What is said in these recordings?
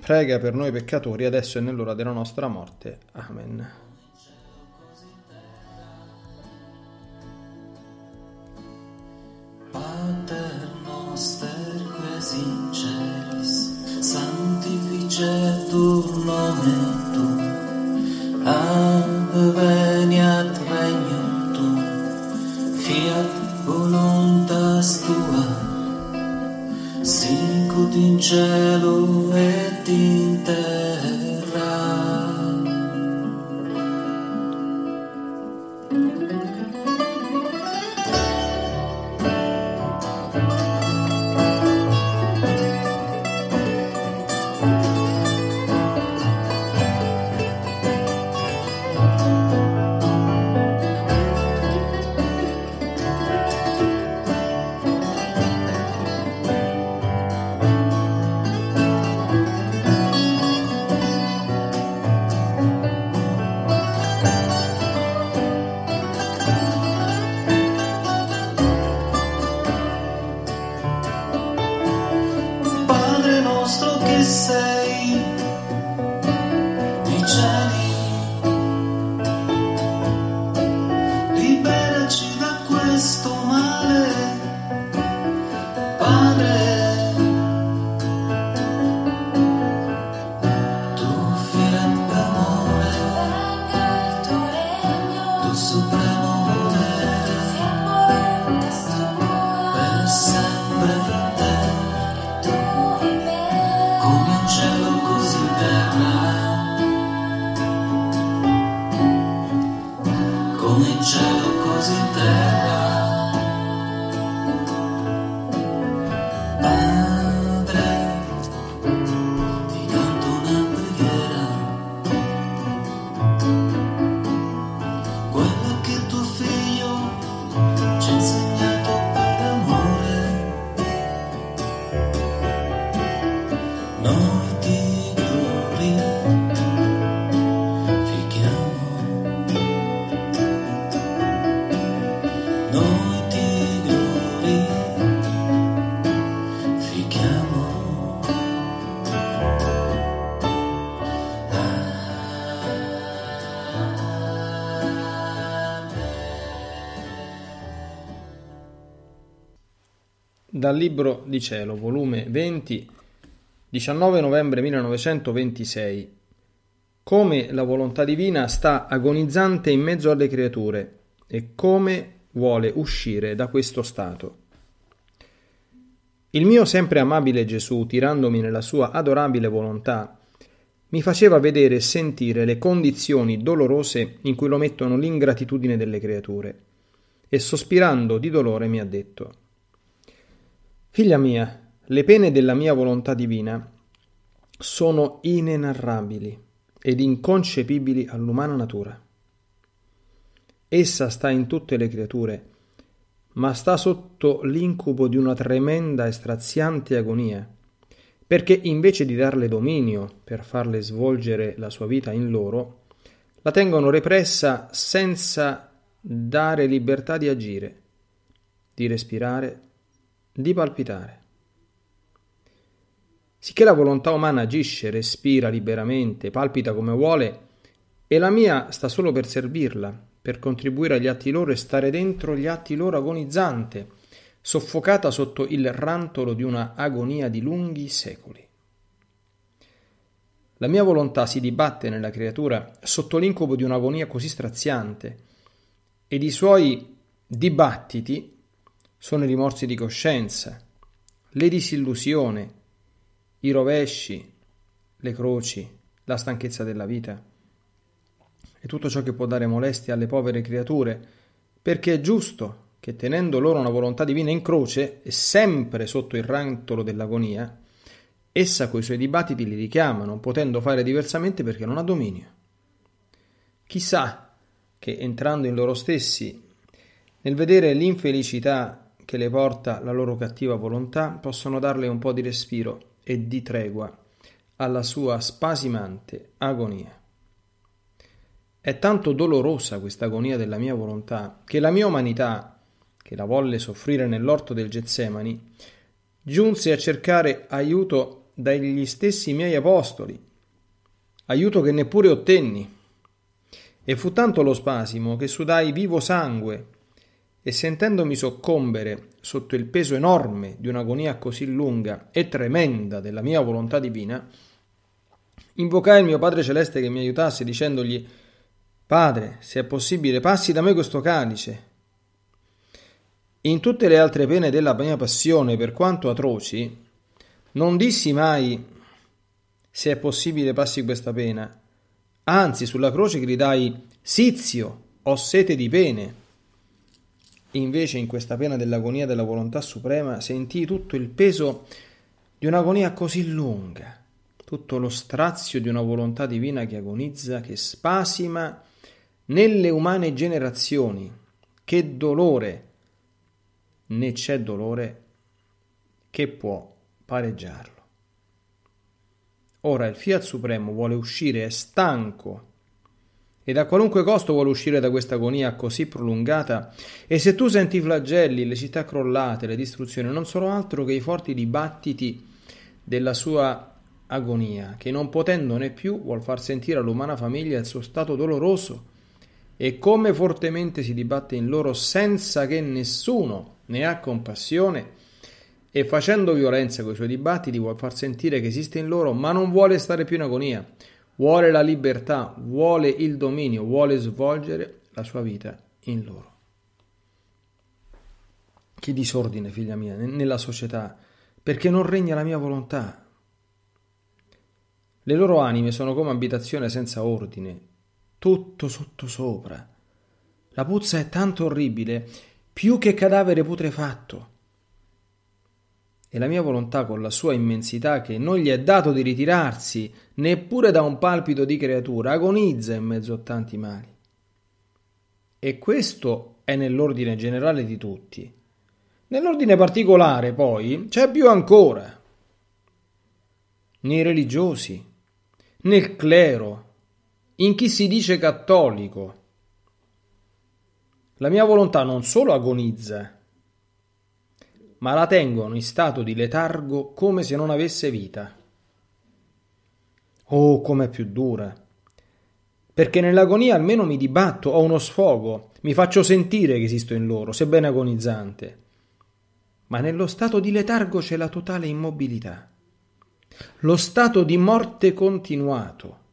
prega per noi peccatori, adesso e nell'ora della nostra morte. Amen. Pater noster ques in celis, sanctificetur nomen tuum, adveniat regnum tuum, fiat voluntas tua, sicut in cielo dal Libro di Cielo, volume 20, 19 novembre 1926. Come la volontà divina sta agonizzante in mezzo alle creature e come vuole uscire da questo stato. Il mio sempre amabile Gesù, tirandomi nella sua adorabile volontà, mi faceva vedere e sentire le condizioni dolorose in cui lo mettono l'ingratitudine delle creature, e sospirando di dolore mi ha detto Figlia mia, le pene della mia volontà divina sono inenarrabili ed inconcepibili all'umana natura. Essa sta in tutte le creature, ma sta sotto l'incubo di una tremenda e straziante agonia, perché invece di darle dominio per farle svolgere la sua vita in loro, la tengono repressa senza dare libertà di agire, di respirare, di palpitare. Sicché la volontà umana agisce, respira liberamente, palpita come vuole, e la mia sta solo per servirla, per contribuire agli atti loro e stare dentro gli atti loro agonizzante, soffocata sotto il rantolo di una agonia di lunghi secoli. La mia volontà si dibatte nella creatura sotto l'incubo di un'agonia così straziante ed i suoi dibattiti sono i rimorsi di coscienza, le disillusioni, i rovesci, le croci, la stanchezza della vita e tutto ciò che può dare molestia alle povere creature, perché è giusto che tenendo loro una volontà divina in croce e sempre sotto il rantolo dell'agonia, essa coi suoi dibattiti li richiama, non potendo fare diversamente perché non ha dominio. Chissà che entrando in loro stessi, nel vedere l'infelicità che le porta la loro cattiva volontà possono darle un po' di respiro e di tregua alla sua spasimante agonia. È tanto dolorosa questa agonia della mia volontà che la mia umanità, che la volle soffrire nell'orto del Getsemani, giunse a cercare aiuto dagli stessi miei apostoli, aiuto che neppure ottenni. E fu tanto lo spasimo che sudai vivo sangue e sentendomi soccombere sotto il peso enorme di un'agonia così lunga e tremenda della mia volontà divina, invocai il mio Padre Celeste che mi aiutasse dicendogli Padre, se è possibile, passi da me questo calice. In tutte le altre pene della mia passione, per quanto atroci, non dissi mai se è possibile passi questa pena. Anzi, sulla croce gridai Sizio, ho sete di pene. Invece in questa pena dell'agonia della volontà suprema sentii tutto il peso di un'agonia così lunga, tutto lo strazio di una volontà divina che agonizza, che spasima nelle umane generazioni. Che dolore, né c'è dolore che può pareggiarlo. Ora il Fiat Supremo vuole uscire, è stanco ed a qualunque costo vuole uscire da questa agonia così prolungata, e se tu senti i flagelli, le città crollate, le distruzioni, non sono altro che i forti dibattiti della sua agonia, che non potendone più vuol far sentire all'umana famiglia il suo stato doloroso, e come fortemente si dibatte in loro senza che nessuno ne ha compassione, e facendo violenza coi suoi dibattiti vuol far sentire che esiste in loro, ma non vuole stare più in agonia, vuole la libertà, vuole il dominio, vuole svolgere la sua vita in loro. Che disordine, figlia mia, nella società, perché non regna la mia volontà. Le loro anime sono come abitazione senza ordine, tutto sottosopra. La puzza è tanto orribile, più che cadavere putrefatto e la mia volontà con la sua immensità che non gli è dato di ritirarsi neppure da un palpito di creatura, agonizza in mezzo a tanti mali. E questo è nell'ordine generale di tutti. Nell'ordine particolare, poi, c'è più ancora. Nei religiosi, nel clero, in chi si dice cattolico. La mia volontà non solo agonizza, ma la tengono in stato di letargo come se non avesse vita. Oh, com'è più dura! Perché nell'agonia almeno mi dibatto, ho uno sfogo, mi faccio sentire che esisto in loro, sebbene agonizzante. Ma nello stato di letargo c'è la totale immobilità, lo stato di morte continuato.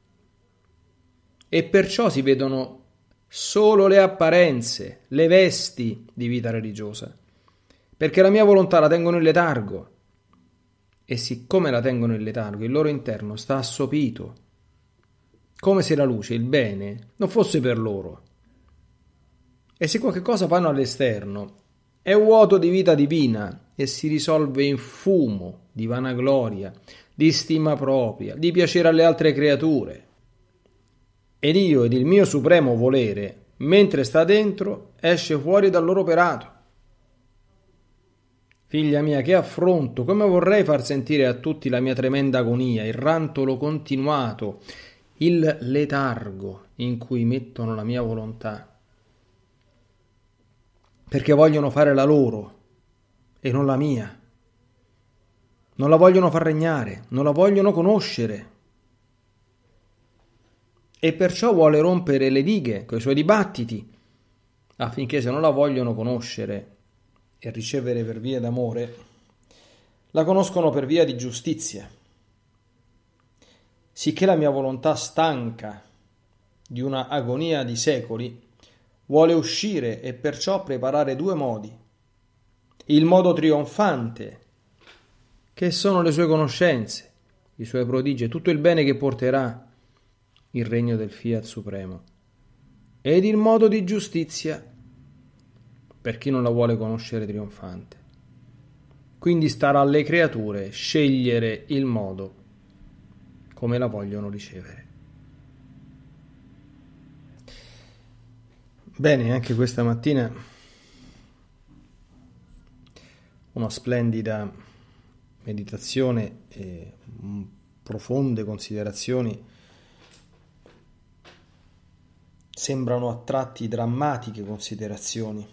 E perciò si vedono solo le apparenze, le vesti di vita religiosa perché la mia volontà la tengono in letargo. E siccome la tengono in letargo, il loro interno sta assopito, come se la luce, il bene, non fosse per loro. E se qualche cosa fanno all'esterno, è vuoto di vita divina e si risolve in fumo di vanagloria, di stima propria, di piacere alle altre creature. Ed io ed il mio supremo volere, mentre sta dentro, esce fuori dal loro operato. Figlia mia, che affronto, come vorrei far sentire a tutti la mia tremenda agonia, il rantolo continuato, il letargo in cui mettono la mia volontà. Perché vogliono fare la loro e non la mia. Non la vogliono far regnare, non la vogliono conoscere. E perciò vuole rompere le dighe con i suoi dibattiti, affinché se non la vogliono conoscere e ricevere per via d'amore, la conoscono per via di giustizia. Sicché la mia volontà stanca di una agonia di secoli vuole uscire e perciò preparare due modi. Il modo trionfante, che sono le sue conoscenze, i suoi prodigi tutto il bene che porterà il regno del Fiat Supremo, ed il modo di giustizia, per chi non la vuole conoscere trionfante. Quindi starà alle creature scegliere il modo come la vogliono ricevere. Bene, anche questa mattina una splendida meditazione e profonde considerazioni sembrano a tratti drammatiche considerazioni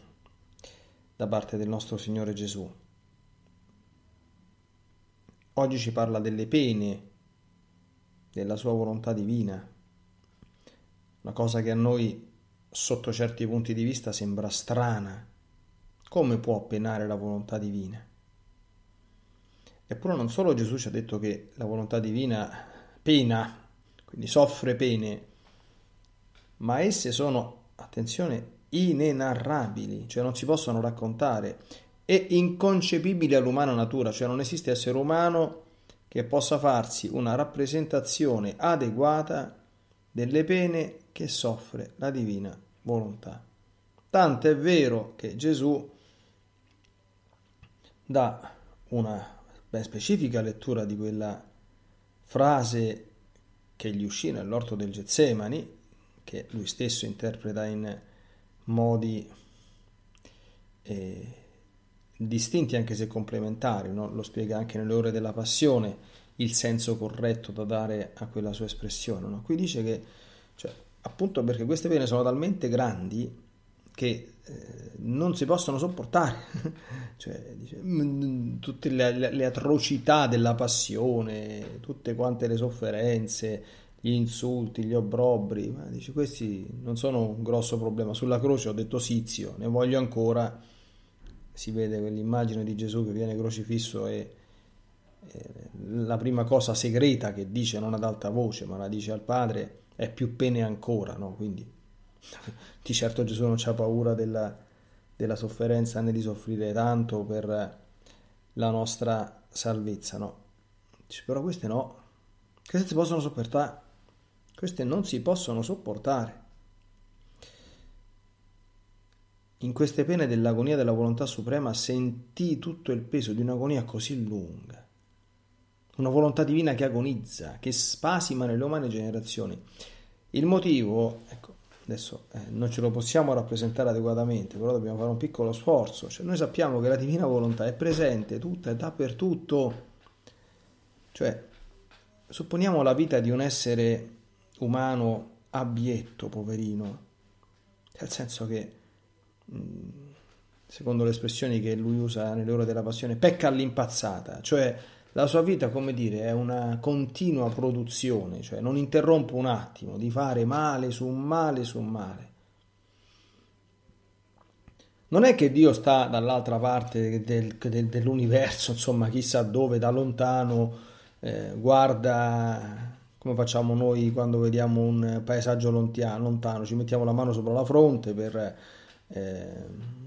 da parte del nostro Signore Gesù. Oggi ci parla delle pene, della sua volontà divina, una cosa che a noi sotto certi punti di vista sembra strana. Come può penare la volontà divina? Eppure non solo Gesù ci ha detto che la volontà divina pena, quindi soffre pene, ma esse sono, attenzione, inenarrabili, cioè non si possono raccontare, e inconcepibili all'umana natura, cioè non esiste essere umano che possa farsi una rappresentazione adeguata delle pene che soffre la divina volontà. Tanto è vero che Gesù dà una ben specifica lettura di quella frase che gli uscì nell'orto del Getsemani, che lui stesso interpreta in modi eh, distinti anche se complementari, no? lo spiega anche nelle ore della passione il senso corretto da dare a quella sua espressione. No? Qui dice che, cioè, appunto perché queste pene sono talmente grandi che eh, non si possono sopportare, cioè, dice, mh, mm, mm, tutte le, le, atrocità della passione, tutte quante le sofferenze, gli insulti, gli obbrobri, ma dici questi non sono un grosso problema. Sulla croce ho detto Sizio, ne voglio ancora. Si vede quell'immagine di Gesù che viene crocifisso e, la prima cosa segreta che dice non ad alta voce, ma la dice al Padre è più pene ancora, no? Quindi di certo Gesù non c'ha paura della, della sofferenza né di soffrire tanto per la nostra salvezza, no? Dice, però queste no, queste si possono sopportare queste non si possono sopportare. In queste pene dell'agonia della volontà suprema sentì tutto il peso di un'agonia così lunga, una volontà divina che agonizza, che spasima nelle umane generazioni. Il motivo, ecco, adesso eh, non ce lo possiamo rappresentare adeguatamente, però dobbiamo fare un piccolo sforzo, cioè noi sappiamo che la divina volontà è presente tutta e dappertutto, cioè supponiamo la vita di un essere umano abietto, poverino, nel senso che, mm, secondo le espressioni che lui usa nelle ore della passione, pecca all'impazzata, cioè la sua vita, come dire, è una continua produzione, cioè non interrompo un attimo di fare male su male su male. Non è che Dio sta dall'altra parte del, del, dell'universo, insomma, chissà dove, da lontano, eh, guarda come facciamo noi quando vediamo un paesaggio lontiano, lontano, ci mettiamo la mano sopra la fronte per eh,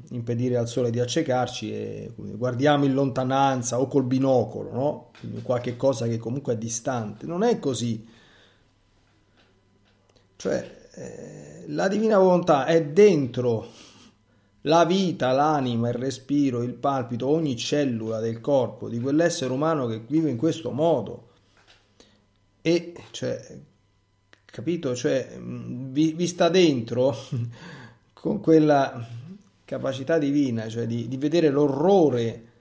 impedire al sole di accecarci e guardiamo in lontananza o col binocolo, no? qualche cosa che comunque è distante. Non è così. Cioè, eh, la divina volontà è dentro la vita, l'anima, il respiro, il palpito, ogni cellula del corpo di quell'essere umano che vive in questo modo e cioè, capito? Cioè, vi, vi, sta dentro con quella capacità divina, cioè di, di vedere l'orrore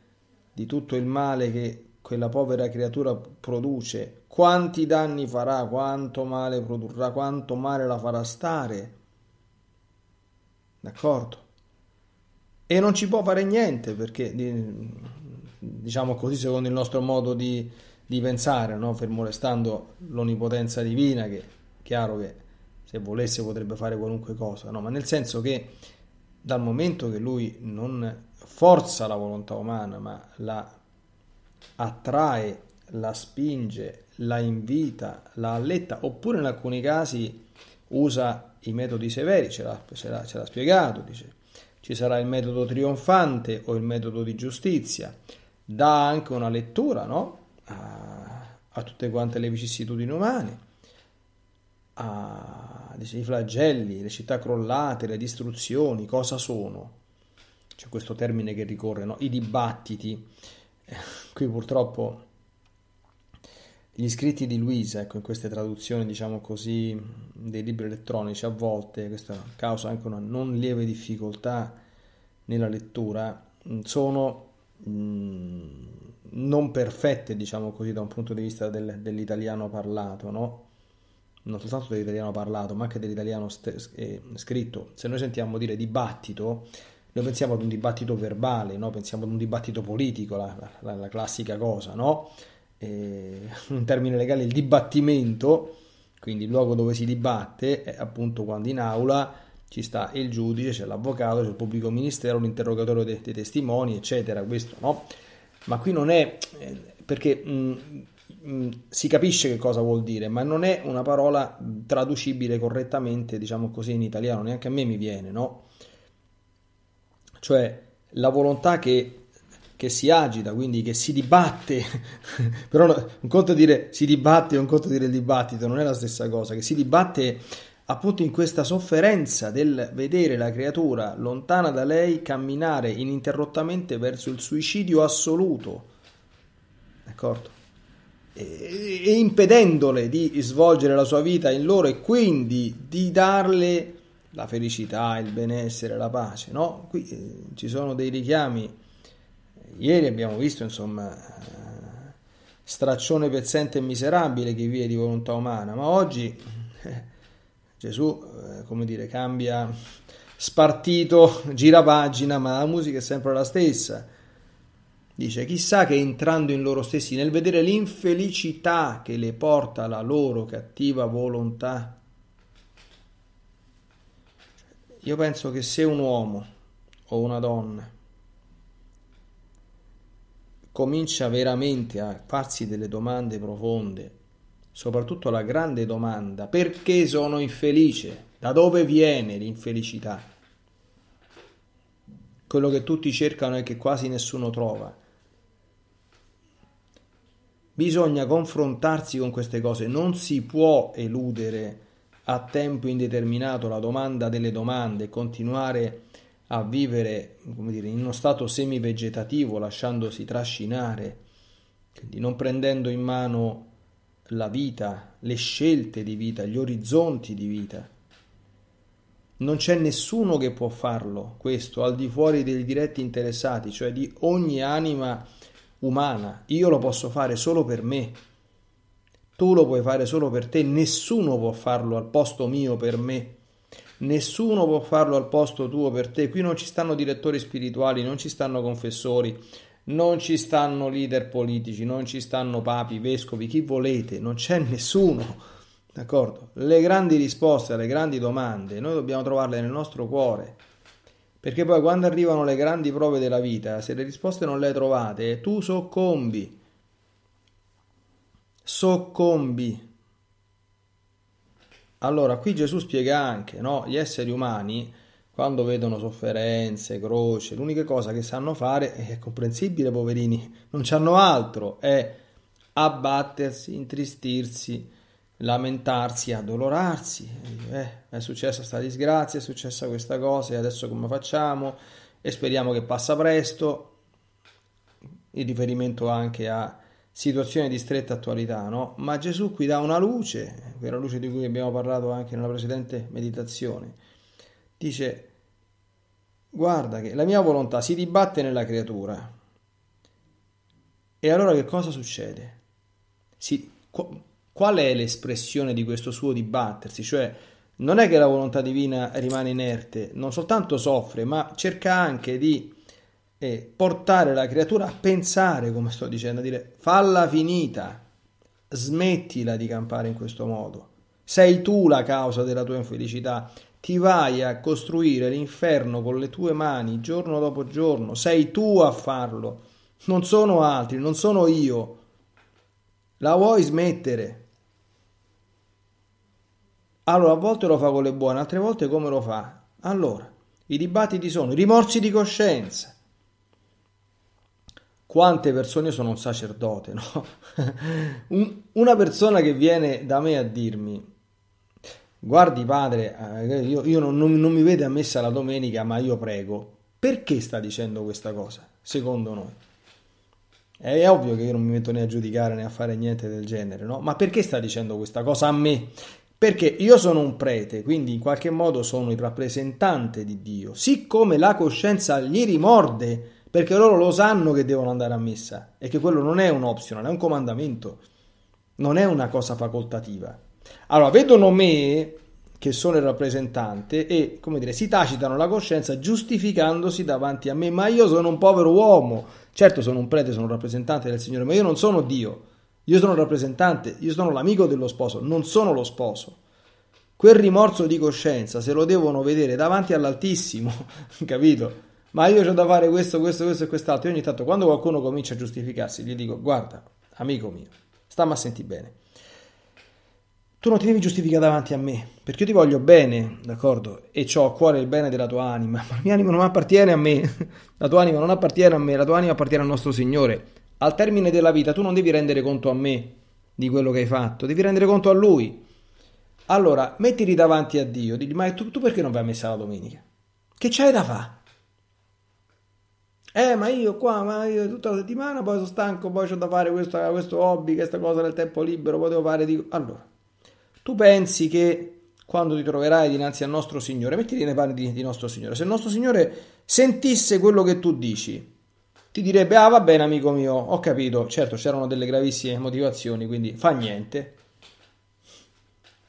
di tutto il male che quella povera creatura produce, quanti danni farà, quanto male produrrà, quanto male la farà stare. D'accordo? E non ci può fare niente perché, diciamo così, secondo il nostro modo di, di pensare, no? fermo restando l'onipotenza divina, che è chiaro che se volesse potrebbe fare qualunque cosa, no? ma nel senso che dal momento che lui non forza la volontà umana, ma la attrae, la spinge, la invita, la alletta, oppure in alcuni casi usa i metodi severi, ce l'ha, ce l'ha, ce l'ha spiegato, dice ci sarà il metodo trionfante o il metodo di giustizia, dà anche una lettura, no? a, a tutte quante le vicissitudini umane, a, i flagelli, le città crollate, le distruzioni, cosa sono? C'è questo termine che ricorre, no? i dibattiti. Qui purtroppo gli scritti di Luisa, ecco, in queste traduzioni, diciamo così, dei libri elettronici a volte, questa causa anche una non lieve difficoltà nella lettura, sono mh, mm, non perfette, diciamo così, da un punto di vista del, dell'italiano parlato, no? non soltanto dell'italiano parlato, ma anche dell'italiano st- eh, scritto. Se noi sentiamo dire dibattito, noi pensiamo ad un dibattito verbale, no? pensiamo ad un dibattito politico, la, la, la classica cosa, no? E, eh, un termine legale, il dibattimento, quindi il luogo dove si dibatte, è appunto quando in aula ci sta il giudice, c'è l'avvocato, c'è il pubblico ministero, l'interrogatorio dei, dei testimoni, eccetera, questo, no? ma qui non è eh, perché mh, mm, mh, mm, si capisce che cosa vuol dire, ma non è una parola traducibile correttamente, diciamo così, in italiano, neanche a me mi viene, no? Cioè la volontà che che si agita, quindi che si dibatte, però un conto è dire si dibatte, un conto è dire il dibattito, non è la stessa cosa, che si dibatte appunto in questa sofferenza del vedere la creatura lontana da lei camminare ininterrottamente verso il suicidio assoluto, d'accordo? E, e impedendole di svolgere la sua vita in loro e quindi di darle la felicità, il benessere, la pace, no? Qui eh, ci sono dei richiami. Ieri abbiamo visto, insomma, straccione pezzente e miserabile che vive di volontà umana, ma oggi eh, Gesù, eh, come dire, cambia spartito, gira pagina, ma la musica è sempre la stessa. Dice, chissà che entrando in loro stessi, nel vedere l'infelicità che le porta la loro cattiva volontà, io penso che se un uomo o una donna comincia veramente a farsi delle domande profonde soprattutto la grande domanda perché sono infelice? Da dove viene l'infelicità? Quello che tutti cercano e che quasi nessuno trova. Bisogna confrontarsi con queste cose, non si può eludere a tempo indeterminato la domanda delle domande continuare a vivere come dire, in uno stato semi-vegetativo, lasciandosi trascinare, quindi non prendendo in mano la vita, le scelte di vita, gli orizzonti di vita. Non c'è nessuno che può farlo, questo, al di fuori dei diretti interessati, cioè di ogni anima umana. Io lo posso fare solo per me, tu lo puoi fare solo per te, nessuno può farlo al posto mio per me. Nessuno può farlo al posto tuo per te. Qui non ci stanno direttori spirituali, non ci stanno confessori, non ci stanno leader politici, non ci stanno papi, vescovi, chi volete, non c'è nessuno. D'accordo? Le grandi risposte alle grandi domande noi dobbiamo trovarle nel nostro cuore. Perché poi quando arrivano le grandi prove della vita, se le risposte non le trovate, tu soccombi. Soccombi. Allora, qui Gesù spiega anche, no? Gli esseri umani quando vedono sofferenze, croce, l'unica cosa che sanno fare, è comprensibile poverini, non hanno altro, è abbattersi, intristirsi, lamentarsi, addolorarsi. Eh, è successa questa disgrazia, è successa questa cosa e adesso come facciamo? E speriamo che passa presto. in riferimento anche a situazioni di stretta attualità, no? Ma Gesù qui dà una luce, quella luce di cui abbiamo parlato anche nella precedente meditazione dice guarda che la mia volontà si dibatte nella creatura. E allora che cosa succede? Si, qual è l'espressione di questo suo dibattersi? Cioè, non è che la volontà divina rimane inerte, non soltanto soffre, ma cerca anche di eh, portare la creatura a pensare, come sto dicendo, a dire falla finita, smettila di campare in questo modo. Sei tu la causa della tua infelicità, ti vai a costruire l'inferno con le tue mani giorno dopo giorno, sei tu a farlo, non sono altri, non sono io. La vuoi smettere? Allora, a volte lo fa con le buone, altre volte come lo fa? Allora, i dibattiti sono i rimorsi di coscienza. Quante persone, io sono un sacerdote, no? una persona che viene da me a dirmi, guardi padre, eh, io, io non, non, non mi vede a messa la domenica, ma io prego. Perché sta dicendo questa cosa, secondo noi? È ovvio che io non mi metto né a giudicare né a fare niente del genere, no? Ma perché sta dicendo questa cosa a me? Perché io sono un prete, quindi in qualche modo sono il rappresentante di Dio. Siccome la coscienza gli rimorde, perché loro lo sanno che devono andare a messa e che quello non è un optional, è un comandamento, non è una cosa facoltativa. Allora, vedono me che sono il rappresentante e, come dire, si tacitano la coscienza giustificandosi davanti a me, ma io sono un povero uomo. Certo sono un prete, sono un rappresentante del Signore, ma io non sono Dio. Io sono il rappresentante, io sono l'amico dello sposo, non sono lo sposo. Quel rimorso di coscienza se lo devono vedere davanti all'Altissimo, capito? Ma io ho da fare questo, questo, questo e quest'altro. E ogni tanto quando qualcuno comincia a giustificarsi gli dico, guarda, amico mio, stamma a senti bene tu non ti devi giustificare davanti a me, perché io ti voglio bene, d'accordo? E ho a cuore il bene della tua anima, ma la mia anima non appartiene a me, la tua anima non appartiene a me, la tua anima appartiene al nostro Signore. Al termine della vita tu non devi rendere conto a me di quello che hai fatto, devi rendere conto a Lui. Allora, mettiti davanti a Dio, digli, ma tu, tu perché non vai a messa la domenica? Che c'hai da fare? Eh, ma io qua, ma io tutta la settimana, poi sono stanco, poi ho da fare questo, questo hobby, questa cosa nel tempo libero, poi devo fare... Dico... Allora, tu pensi che quando ti troverai dinanzi al nostro Signore, mettiti nei panni di, di nostro Signore, se il nostro Signore sentisse quello che tu dici, ti direbbe, ah va bene amico mio, ho capito, certo c'erano delle gravissime motivazioni, quindi fa niente.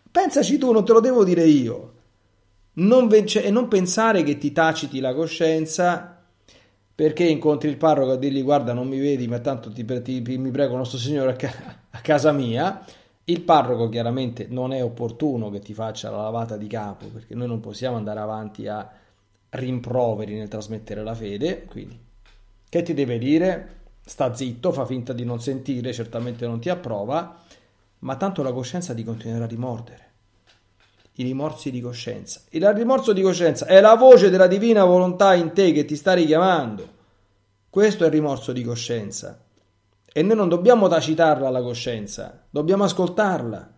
Pensaci tu, non te lo devo dire io. Non ve- cioè, e non pensare che ti taciti la coscienza perché incontri il parroco a dirgli guarda non mi vedi ma tanto ti, ti, mi prego nostro Signore a, ca- a casa mia il parroco chiaramente non è opportuno che ti faccia la lavata di capo perché noi non possiamo andare avanti a rimproveri nel trasmettere la fede, quindi che ti deve dire? Sta zitto, fa finta di non sentire, certamente non ti approva, ma tanto la coscienza ti continuerà a rimordere. I rimorsi di coscienza. Il rimorso di coscienza è la voce della divina volontà in te che ti sta richiamando. Questo è il rimorso di coscienza. E noi non dobbiamo tacitarla la coscienza, dobbiamo ascoltarla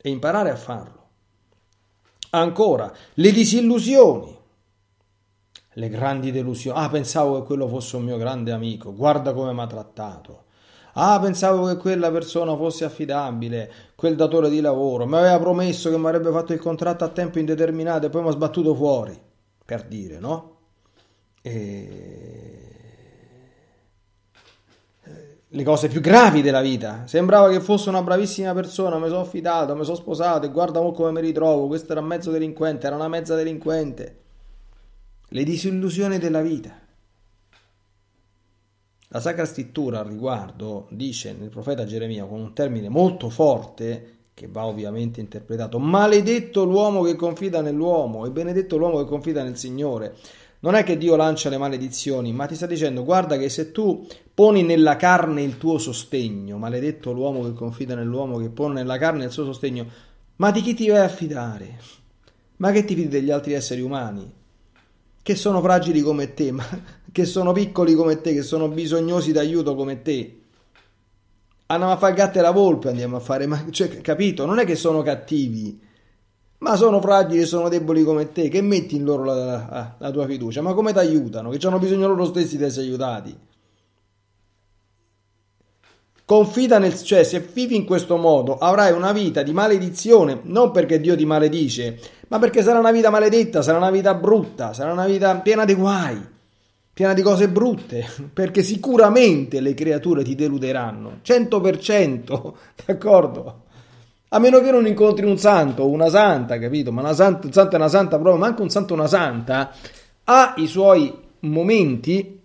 e imparare a farlo. Ancora, le disillusioni, le grandi delusioni. Ah, pensavo che quello fosse un mio grande amico, guarda come mi ha trattato. Ah, pensavo che quella persona fosse affidabile, quel datore di lavoro, mi aveva promesso che mi avrebbe fatto il contratto a tempo indeterminato e poi mi ha sbattuto fuori, per dire, no? E le cose più gravi della vita. Sembrava che fosse una bravissima persona, mi sono affidato, mi sono sposato e guarda come mi ritrovo, questo era mezzo delinquente, era una mezza delinquente. Le disillusioni della vita. La Sacra Scrittura al riguardo dice nel profeta Geremia con un termine molto forte che va ovviamente interpretato, maledetto l'uomo che confida nell'uomo e benedetto l'uomo che confida nel Signore. Non è che Dio lancia le maledizioni, ma ti sta dicendo guarda che se tu Poni nella carne il tuo sostegno, maledetto l'uomo che confida nell'uomo che pone nella carne il suo sostegno. Ma di chi ti vai a fidare? Ma che ti fidi degli altri esseri umani? Che sono fragili come te, ma che sono piccoli come te, che sono bisognosi d'aiuto come te. Andiamo a fare gatta e la volpe, andiamo a fare, ma, cioè, capito? Non è che sono cattivi, ma sono fragili e sono deboli come te. Che metti in loro la, la, la tua fiducia? Ma come ti aiutano? Che hanno bisogno loro stessi di essere aiutati. Confida nel cioè se vivi in questo modo avrai una vita di maledizione, non perché Dio ti maledice, ma perché sarà una vita maledetta, sarà una vita brutta, sarà una vita piena di guai, piena di cose brutte, perché sicuramente le creature ti deluderanno, 100%, d'accordo? A meno che non incontri un santo, una santa, capito? Ma una santa, un santo è una santa proprio, ma anche un santo è una santa ha i suoi momenti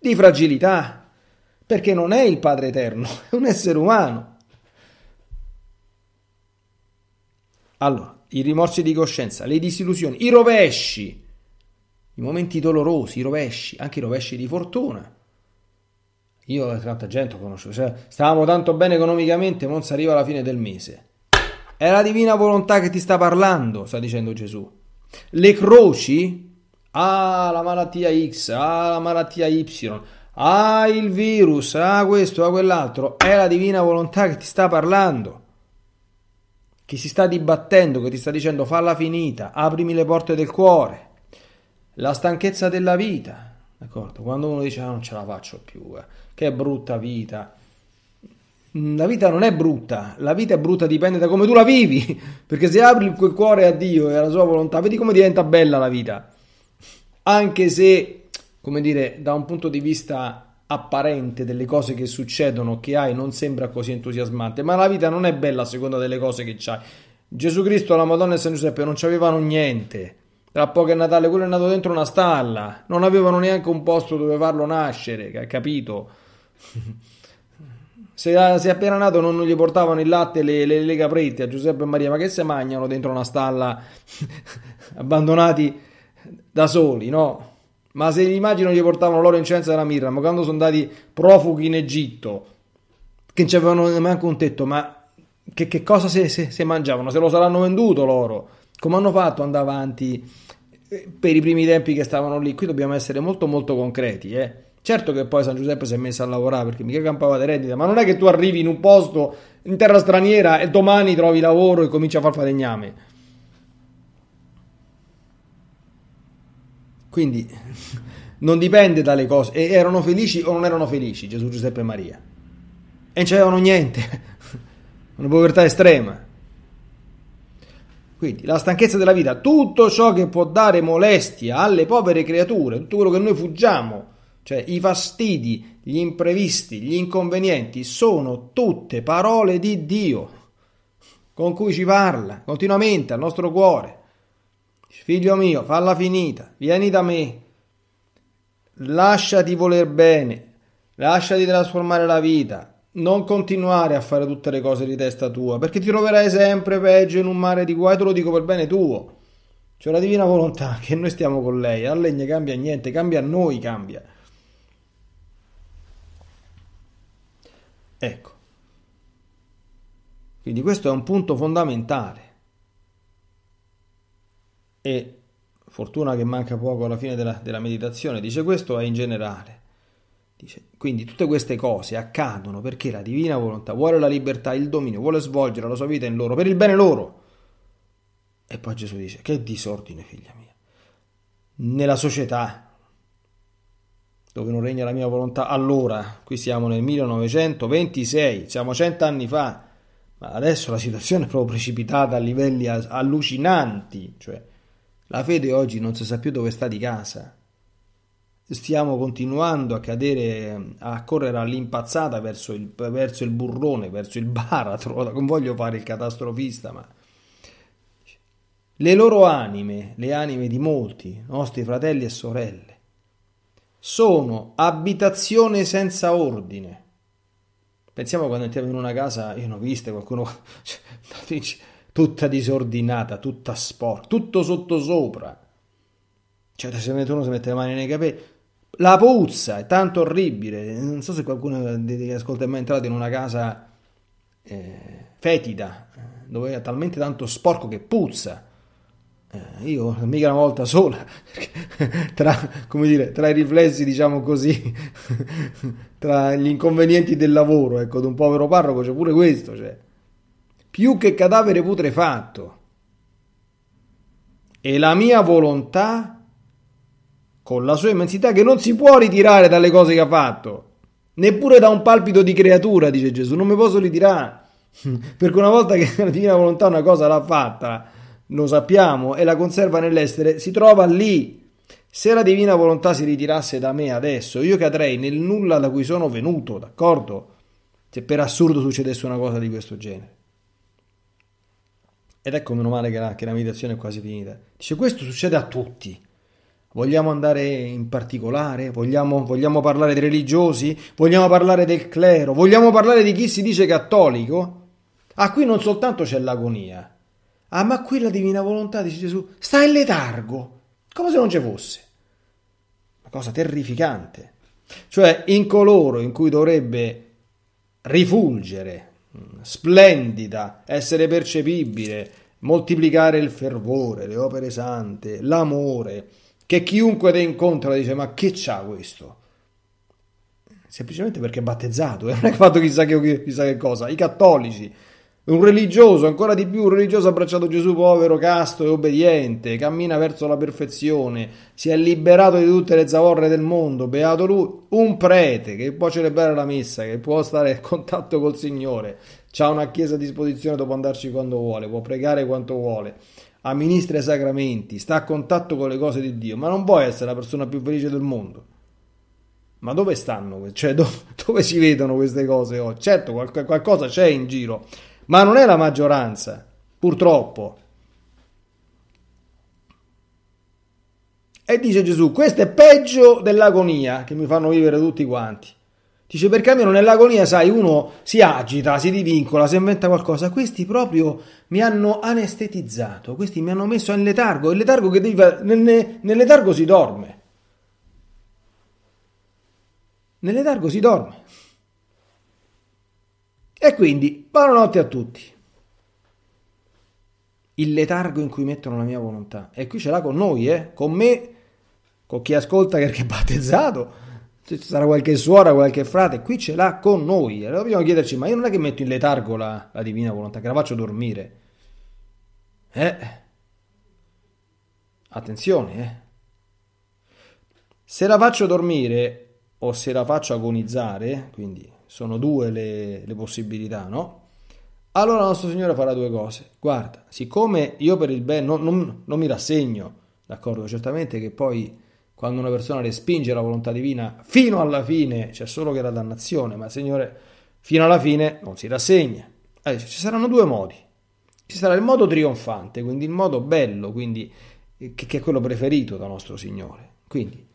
di fragilità, perché non è il Padre Eterno, è un essere umano. Allora, i rimorsi di coscienza, le disillusioni, i rovesci, i momenti dolorosi, i rovesci, anche i rovesci di fortuna. Io tanta gente conosco, cioè, stavamo tanto bene economicamente, non si arriva alla fine del mese. È la divina volontà che ti sta parlando, sta dicendo Gesù. Le croci, ah la malattia X, ah la malattia Y, Ah, il virus, ah questo, ah quell'altro, è la divina volontà che ti sta parlando, che si sta dibattendo, che ti sta dicendo falla finita, aprimi le porte del cuore, la stanchezza della vita, d'accordo? Quando uno dice ah, non ce la faccio più, eh, che brutta vita, la vita non è brutta, la vita è brutta dipende da come tu la vivi, perché se apri quel cuore a Dio e alla sua volontà, vedi come diventa bella la vita, anche se come dire, da un punto di vista apparente delle cose che succedono, che hai, non sembra così entusiasmante, ma la vita non è bella a seconda delle cose che c'hai. Gesù Cristo, la Madonna e San Giuseppe non avevano niente. Tra poco è Natale, quello è nato dentro una stalla, non avevano neanche un posto dove farlo nascere, capito? se, è appena nato non, gli portavano il latte le, le, le caprette a Giuseppe e Maria, ma che se mangiano dentro una stalla abbandonati da soli, no? Ma se immagino gli portavano l'oro, incenso e la mirra, ma quando sono andati profughi in Egitto, che non c'avevano neanche un tetto, ma che, che cosa se, se, se, mangiavano? Se lo saranno venduto l'oro? Come hanno fatto ad andare avanti eh, per i primi tempi che stavano lì? Qui dobbiamo essere molto molto concreti, eh. Certo che poi San Giuseppe si è messo a lavorare perché mica campava di reddita, ma non è che tu arrivi in un posto in terra straniera e domani trovi lavoro e cominci a far falegname. Quindi non dipende dalle cose. E erano felici o non erano felici Gesù, Giuseppe e Maria. E non c'erano niente. Una povertà estrema. Quindi la stanchezza della vita, tutto ciò che può dare molestia alle povere creature, tutto quello che noi fuggiamo, cioè i fastidi, gli imprevisti, gli inconvenienti, sono tutte parole di Dio con cui ci parla continuamente al nostro cuore. Dice, figlio mio, falla finita, vieni da me, lasciati voler bene, lasciati trasformare la vita, non continuare a fare tutte le cose di testa tua, perché ti troverai sempre peggio in un mare di guai, te lo dico per bene tuo. C'è la divina volontà che noi stiamo con lei, a lei ne cambia niente, cambia a noi, cambia. Ecco. Quindi questo è un punto fondamentale e fortuna che manca poco alla fine della, della meditazione, dice questo è in generale. Dice, quindi tutte queste cose accadono perché la divina volontà vuole la libertà, il dominio, vuole svolgere la sua vita in loro, per il bene loro. E poi Gesù dice, che disordine figlia mia, nella società dove non regna la mia volontà, allora, qui siamo nel 1926, siamo cent'anni fa, ma adesso la situazione è proprio precipitata a livelli allucinanti, cioè la fede oggi non si sa più dove sta di casa. Stiamo continuando a cadere, a correre all'impazzata verso il, verso il burrone, verso il baratro. Non voglio fare il catastrofista, ma le loro anime, le anime di molti nostri fratelli e sorelle, sono abitazione senza ordine. Pensiamo quando entriamo in una casa, io ne ho viste qualcuno, tutta disordinata, tutta sporca, tutto sottosopra. Cioè, se uno si mette le mani nei capelli, la puzza è tanto orribile. Non so se qualcuno che ascolta è mai entrato in una casa eh, fetida, dove è talmente tanto sporco che puzza. Eh, io mica una volta sola, tra, dire, tra, i riflessi, diciamo così, tra gli inconvenienti del lavoro, ecco, di un povero parroco c'è pure questo. Cioè più che cadavere putrefatto. E la mia volontà, con la sua immensità, che non si può ritirare dalle cose che ha fatto, neppure da un palpito di creatura, dice Gesù, non mi posso ritirare, perché una volta che la divina volontà una cosa l'ha fatta, lo sappiamo, e la conserva nell'essere, si trova lì. Se la divina volontà si ritirasse da me adesso, io cadrei nel nulla da cui sono venuto, d'accordo? Se per assurdo succedesse una cosa di questo genere. Ed ecco, meno male che la, che la meditazione è quasi finita. Dice, questo succede a tutti. Vogliamo andare in particolare? Vogliamo, vogliamo parlare dei religiosi? Vogliamo parlare del clero? Vogliamo parlare di chi si dice cattolico? Ah, qui non soltanto c'è l'agonia. Ah, ma qui la divina volontà, dice Gesù, sta in letargo, come se non ci fosse. Una cosa terrificante. Cioè, in coloro in cui dovrebbe rifulgere splendida, essere percepibile, moltiplicare il fervore, le opere sante, l'amore, che chiunque te incontra dice ma che c'ha questo? Semplicemente perché è battezzato, eh? non è fatto chissà che, chissà che cosa, i cattolici un religioso, ancora di più, un religioso abbracciato Gesù povero, casto e obbediente, cammina verso la perfezione, si è liberato di tutte le zavorre del mondo, beato lui, un prete che può celebrare la messa, che può stare a contatto col Signore, ha una chiesa a disposizione dopo andarci quando vuole, può pregare quanto vuole, amministra i sacramenti, sta a contatto con le cose di Dio, ma non può essere la persona più felice del mondo. Ma dove stanno? Cioè, dove, dove si vedono queste cose? Oh, certo, qualcosa c'è in giro ma non è la maggioranza, purtroppo. E dice Gesù, questo è peggio dell'agonia che mi fanno vivere tutti quanti. Dice perché almeno nell'agonia, sai, uno si agita, si divincola, si inventa qualcosa. Questi proprio mi hanno anestetizzato, questi mi hanno messo in letargo, il letargo che devi fare, nel, nel letargo si dorme. Nel letargo si dorme. E quindi, buonanotte a tutti. Il letargo in cui mettono la mia volontà. E qui ce l'ha con noi, eh? Con me, con chi ascolta perché è battezzato. Se ci sarà qualche suora, qualche frate, qui ce l'ha con noi. Allora dobbiamo chiederci, ma io non è che metto in letargo la, la divina volontà, che la faccio dormire. Eh? Attenzione, eh? Se la faccio dormire o se la faccio agonizzare, quindi sono due le, le possibilità, no? Allora nostro Signore farà due cose. Guarda, siccome io per il bene non, non, non, mi rassegno, d'accordo, certamente che poi quando una persona respinge la volontà divina fino alla fine c'è solo che la dannazione, ma Signore fino alla fine non si rassegna. Allora, eh, ci saranno due modi. Ci sarà il modo trionfante, quindi il modo bello, quindi, eh, che, che è quello preferito da nostro Signore. Quindi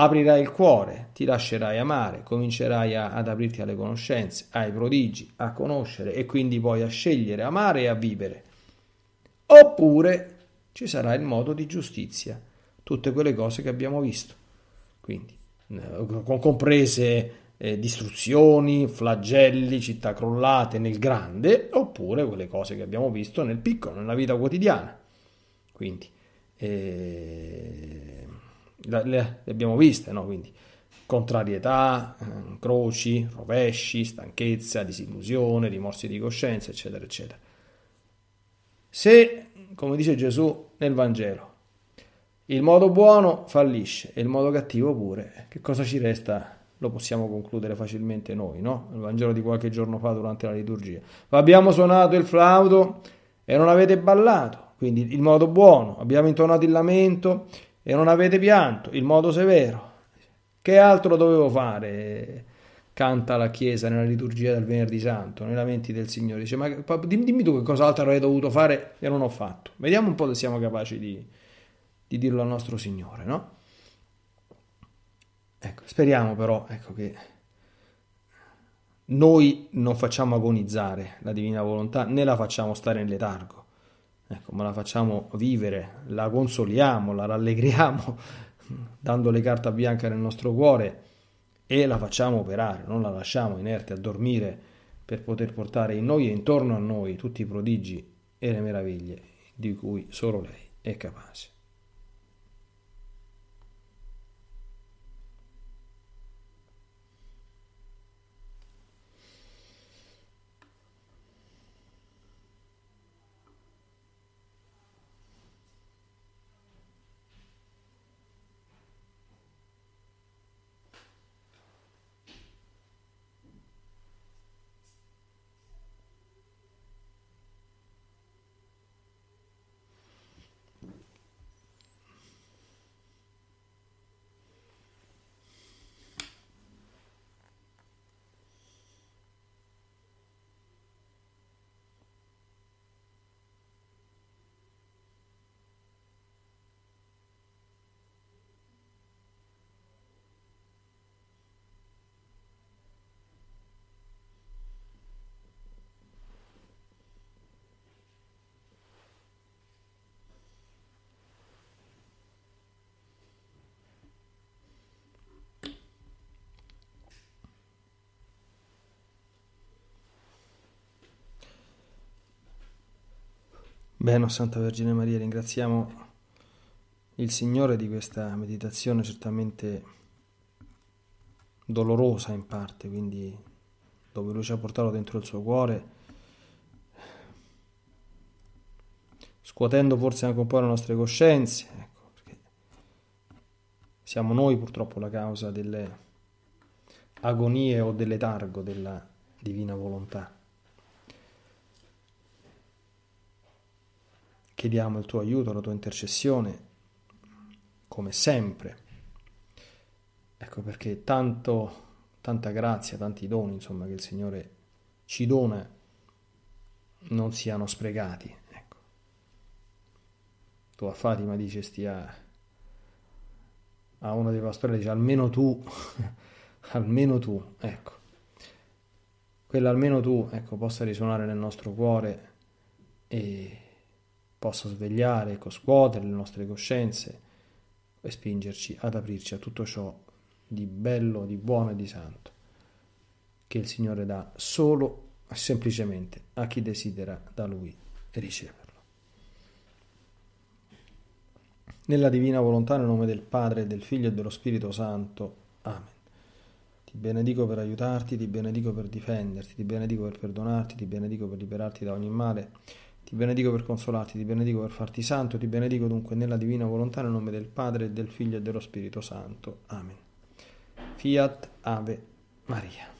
Aprirai il cuore, ti lascerai amare, comincerai a, ad aprirti alle conoscenze, ai prodigi, a conoscere e quindi poi a scegliere, amare e a vivere. Oppure ci sarà il modo di giustizia, tutte quelle cose che abbiamo visto, quindi eh, comprese eh, distruzioni, flagelli, città crollate nel grande, oppure quelle cose che abbiamo visto nel piccolo, nella vita quotidiana. Quindi, eh le, abbiamo viste, no? Quindi contrarietà, mm, croci, rovesci, stanchezza, disillusione, rimorsi di coscienza, eccetera, eccetera. Se, come dice Gesù nel Vangelo, il modo buono fallisce e il modo cattivo pure, che cosa ci resta? Lo possiamo concludere facilmente noi, no? Il Vangelo di qualche giorno fa durante la liturgia. Abbiamo suonato il flauto e non avete ballato, quindi il modo buono, abbiamo intonato il lamento e non avete pianto, il modo severo. Che altro dovevo fare? Canta la Chiesa nella liturgia del venerdì santo, nei lamenti del Signore. Dice, ma dimmi tu che cos'altro avrei dovuto fare e non ho fatto. Vediamo un po' se siamo capaci di, di dirlo al nostro Signore, no? Ecco, speriamo però ecco, che noi non facciamo agonizzare la divina volontà né la facciamo stare in letargo. Ecco, ma la facciamo vivere, la consoliamo, la rallegriamo, dando le carte bianche nel nostro cuore e la facciamo operare, non la lasciamo inerte a dormire per poter portare in noi e intorno a noi tutti i prodigi e le meraviglie di cui solo lei è capace. Beno, Santa Vergine Maria, ringraziamo il Signore di questa meditazione certamente dolorosa in parte, quindi dove Lui ci ha portato dentro il suo cuore, scuotendo forse anche un po' le nostre coscienze, ecco, perché siamo noi purtroppo la causa delle agonie o del letargo della divina volontà. Chiediamo il tuo aiuto, la tua intercessione, come sempre. Ecco perché tanto, tanta grazia, tanti doni, insomma, che il Signore ci dona non siano sprecati. Ecco. Tua Fatima dice stia a uno dei pastori dice almeno tu, almeno tu, ecco. Quella almeno tu, ecco, possa risuonare nel nostro cuore e possa svegliare, scuotere le nostre coscienze e spingerci ad aprirci a tutto ciò di bello, di buono e di santo che il Signore dà solo e semplicemente a chi desidera da Lui riceverlo. Nella divina volontà, nel nome del Padre, del Figlio e dello Spirito Santo. Amen. Ti benedico per aiutarti, ti benedico per difenderti, ti benedico per perdonarti, ti benedico per liberarti da ogni male ti benedico per consolarti, ti benedico per farti santo, ti benedico dunque nella divina volontà nel nome del Padre del Figlio e dello Spirito Santo. Amen. Fiat Ave Maria.